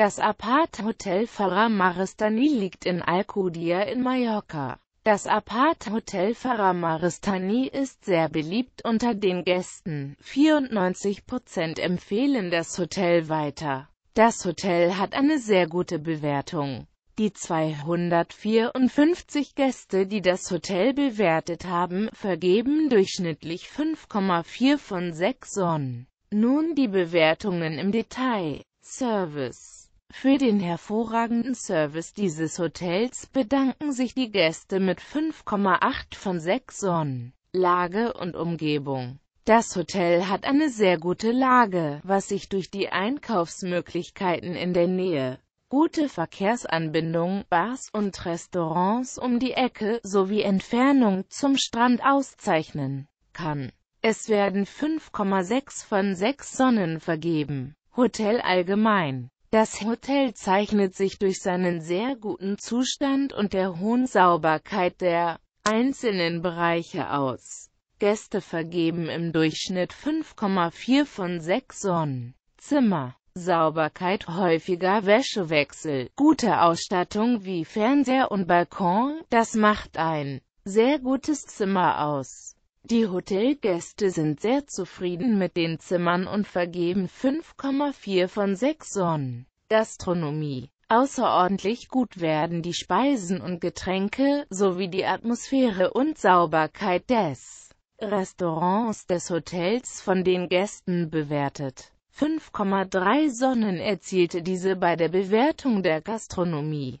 Das Apart-Hotel Farah Maristani liegt in Alcudia in Mallorca. Das Apart-Hotel Farah Maristani ist sehr beliebt unter den Gästen. 94% empfehlen das Hotel weiter. Das Hotel hat eine sehr gute Bewertung. Die 254 Gäste, die das Hotel bewertet haben, vergeben durchschnittlich 5,4 von 6 Sonnen. Nun die Bewertungen im Detail. Service für den hervorragenden Service dieses Hotels bedanken sich die Gäste mit 5,8 von 6 Sonnen. Lage und Umgebung Das Hotel hat eine sehr gute Lage, was sich durch die Einkaufsmöglichkeiten in der Nähe, gute Verkehrsanbindung, Bars und Restaurants um die Ecke sowie Entfernung zum Strand auszeichnen kann. Es werden 5,6 von 6 Sonnen vergeben. Hotel allgemein das Hotel zeichnet sich durch seinen sehr guten Zustand und der hohen Sauberkeit der einzelnen Bereiche aus. Gäste vergeben im Durchschnitt 5,4 von 6 Sonnen. Zimmer, Sauberkeit, häufiger Wäschewechsel, gute Ausstattung wie Fernseher und Balkon, das macht ein sehr gutes Zimmer aus. Die Hotelgäste sind sehr zufrieden mit den Zimmern und vergeben 5,4 von 6 Sonnen. Gastronomie Außerordentlich gut werden die Speisen und Getränke, sowie die Atmosphäre und Sauberkeit des Restaurants des Hotels von den Gästen bewertet. 5,3 Sonnen erzielte diese bei der Bewertung der Gastronomie.